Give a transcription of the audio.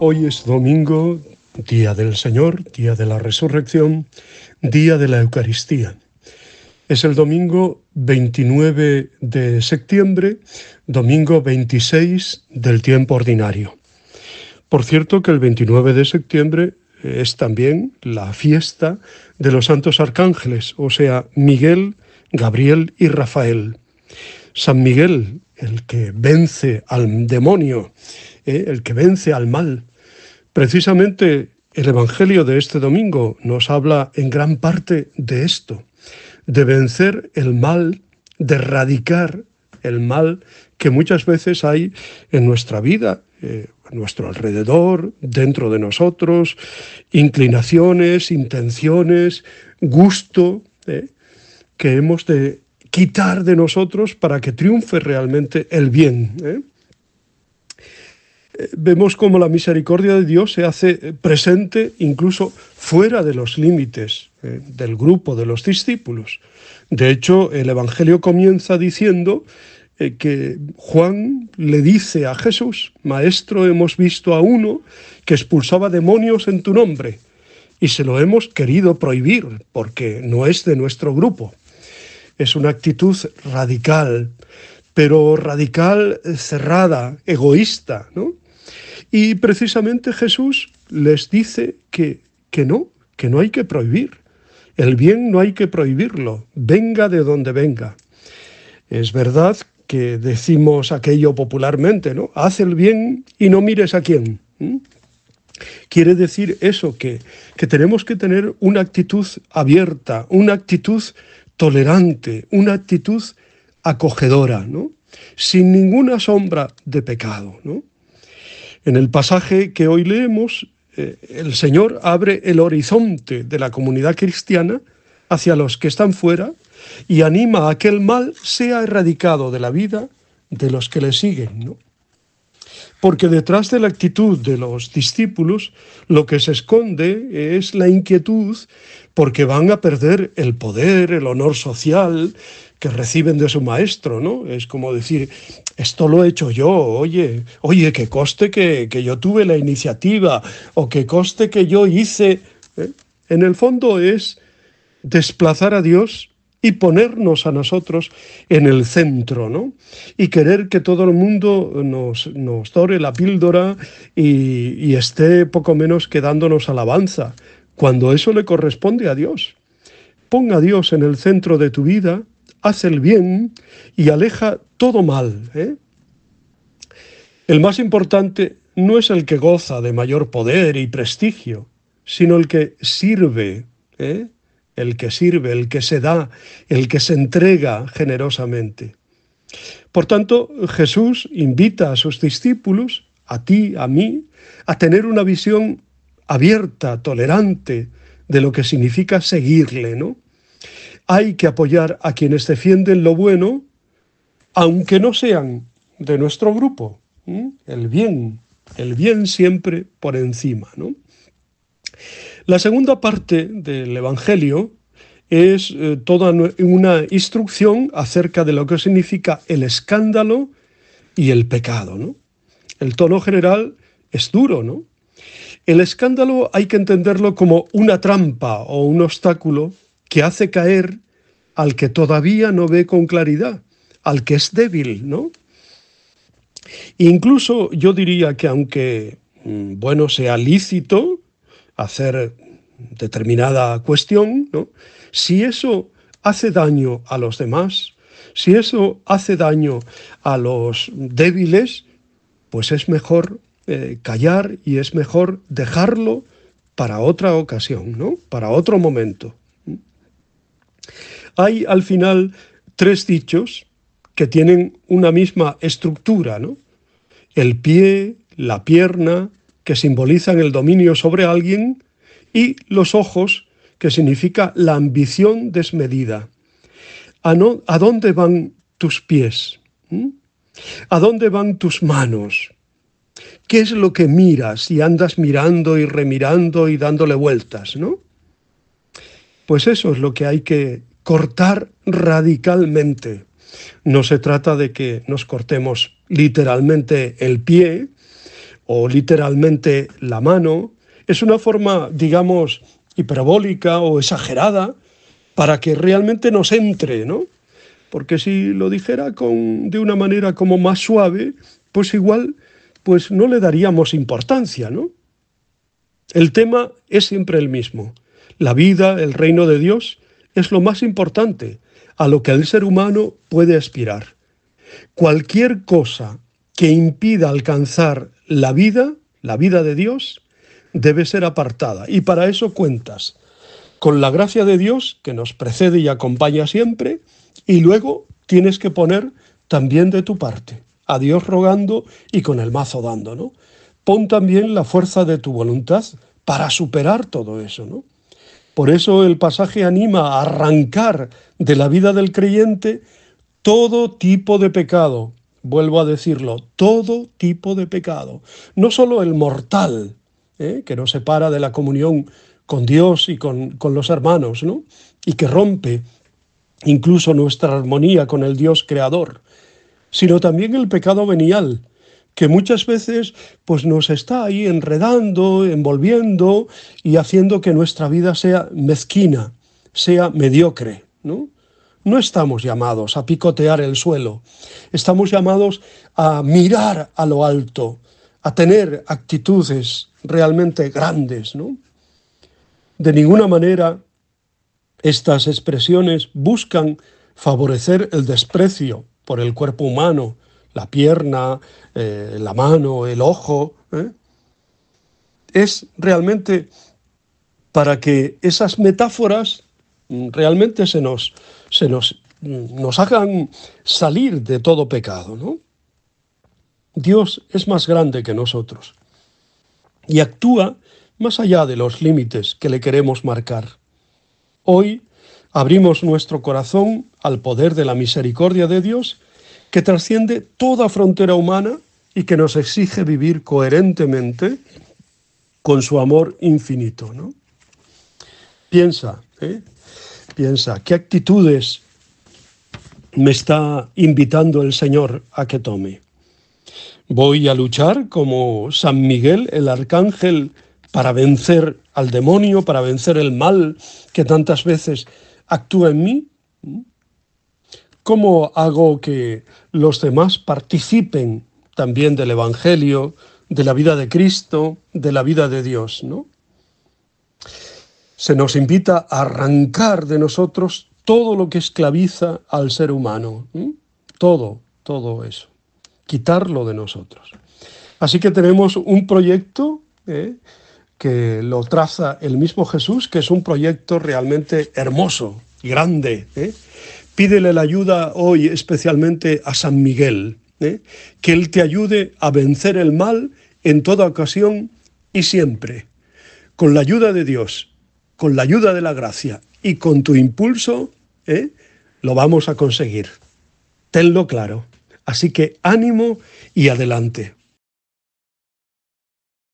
Hoy es domingo, día del Señor, día de la resurrección, día de la Eucaristía. Es el domingo 29 de septiembre, domingo 26 del tiempo ordinario. Por cierto que el 29 de septiembre es también la fiesta de los santos arcángeles, o sea, Miguel, Gabriel y Rafael. San Miguel el que vence al demonio, ¿eh? el que vence al mal. Precisamente el Evangelio de este domingo nos habla en gran parte de esto, de vencer el mal, de erradicar el mal que muchas veces hay en nuestra vida, eh, a nuestro alrededor, dentro de nosotros, inclinaciones, intenciones, gusto, ¿eh? que hemos de quitar de nosotros para que triunfe realmente el bien. ¿eh? Eh, vemos cómo la misericordia de Dios se hace eh, presente incluso fuera de los límites del grupo de los discípulos. De hecho, el Evangelio comienza diciendo que Juan le dice a Jesús, Maestro, hemos visto a uno que expulsaba demonios en tu nombre y se lo hemos querido prohibir porque no es de nuestro grupo. Es una actitud radical, pero radical, eh, cerrada, egoísta, ¿no? Y precisamente Jesús les dice que, que no, que no hay que prohibir. El bien no hay que prohibirlo, venga de donde venga. Es verdad que decimos aquello popularmente, ¿no? Haz el bien y no mires a quién. Quiere decir eso, que, que tenemos que tener una actitud abierta, una actitud tolerante, una actitud acogedora, ¿no? sin ninguna sombra de pecado. En el pasaje que hoy leemos, eh, el Señor abre el horizonte de la comunidad cristiana hacia los que están fuera y anima a que el mal sea erradicado de la vida de los que le siguen. Porque detrás de la actitud de los discípulos lo que se esconde es la inquietud porque van a perder el poder, el honor social que reciben de su maestro, ¿no? Es como decir, esto lo he hecho yo, oye, oye, que coste que, yo tuve la iniciativa o que coste que yo hice. ¿eh? En el fondo es desplazar a Dios y ponernos a nosotros en el centro, Y querer que todo el mundo nos, nos dore la píldora y, y esté poco menos que dándonos alabanza cuando eso le corresponde a Dios. ponga a Dios en el centro de tu vida, haz el bien y aleja todo mal. ¿eh? El más importante no es el que goza de mayor poder y prestigio, sino el que sirve, ¿eh? el que sirve, el que se da, el que se entrega generosamente. Por tanto, Jesús invita a sus discípulos, a ti, a mí, a tener una visión abierta, tolerante de lo que significa seguirle, ¿no? Hay que apoyar a quienes defienden lo bueno, aunque no sean de nuestro grupo. El bien, el bien siempre por encima, ¿no? La segunda parte del Evangelio es eh, toda una instrucción acerca de lo que significa el escándalo y el pecado, ¿no? El tono general es duro, ¿no? El escándalo hay que entenderlo como una trampa o un obstáculo que hace caer al que todavía no ve con claridad, al que es débil, ¿no? Incluso yo diría que aunque, mm, bueno, sea lícito hacer determinada cuestión, ¿no? si eso hace daño a los demás, si eso hace daño a los débiles, pues es mejor eh, callar y es mejor dejarlo para otra ocasión, ¿no? Para otro momento. Hay al final tres dichos que tienen una misma estructura, ¿no? El pie, la pierna, que simbolizan el dominio sobre alguien, y los ojos, que significa la ambición desmedida. ¿A, dónde van tus pies? ¿Mm? ¿A dónde van tus manos? ¿Qué es lo que miras y andas mirando y remirando y dándole vueltas, no? Pues eso es lo que hay que cortar radicalmente. No se trata de que nos cortemos literalmente el pie o literalmente la mano. Es una forma, digamos, hiperbólica o exagerada para que realmente nos entre, ¿no? Porque si lo dijera con, de una manera como más suave, pues igual pues no le daríamos importancia, ¿no? El tema es siempre el mismo. La vida, el reino de Dios, es lo más importante a lo que el ser humano puede aspirar. Cualquier cosa que impida alcanzar la vida, la vida de Dios, debe ser apartada. Y para eso cuentas con la gracia de Dios que nos precede y acompaña siempre, y luego tienes que poner también de tu parte a Dios rogando y con el mazo dando, ¿no? Pon también la fuerza de tu voluntad para superar todo eso, ¿no? Por eso el pasaje anima a arrancar de la vida del creyente todo tipo de pecado, vuelvo a decirlo, todo tipo de pecado, no solo el mortal, ¿eh? que nos separa de la comunión con Dios y con, los hermanos, y que rompe incluso nuestra armonía con el Dios creador, sino también el pecado venial, que muchas veces pues nos está ahí enredando, envolviendo y haciendo que nuestra vida sea mezquina, sea mediocre, ¿no? No estamos llamados a picotear el suelo, estamos llamados a mirar a lo alto, a tener actitudes realmente grandes, De ninguna manera estas expresiones buscan favorecer el desprecio, por el cuerpo humano, la pierna, eh, la mano, el ojo. ¿eh? Es realmente para que esas metáforas mm, realmente se nos, se nos, mm, nos hagan salir de todo pecado. ¿no? Dios es más grande que nosotros y actúa más allá de los límites que le queremos marcar. Hoy Abrimos nuestro corazón al poder de la misericordia de Dios que trasciende toda frontera humana y que nos exige vivir coherentemente con su amor infinito. Piensa, ¿eh? piensa, ¿qué actitudes me está invitando el Señor a que tome? Voy a luchar como San Miguel, el arcángel, para vencer al demonio, para vencer el mal que tantas veces actúa en mí? ¿Cómo hago que los demás participen también del Evangelio, de la vida de Cristo, de la vida de Dios? ¿no? Se nos invita a arrancar de nosotros todo lo que esclaviza al ser humano, todo, todo eso, quitarlo de nosotros. Así que tenemos un proyecto ¿eh? que lo traza el mismo Jesús, que es un proyecto realmente hermoso, grande. ¿eh? Pídele la ayuda hoy especialmente a San Miguel, ¿eh? que Él te ayude a vencer el mal en toda ocasión y siempre, con la ayuda de Dios, con la ayuda de la gracia y con tu impulso, ¿eh? lo vamos a conseguir. Tenlo claro. Así que ánimo y adelante.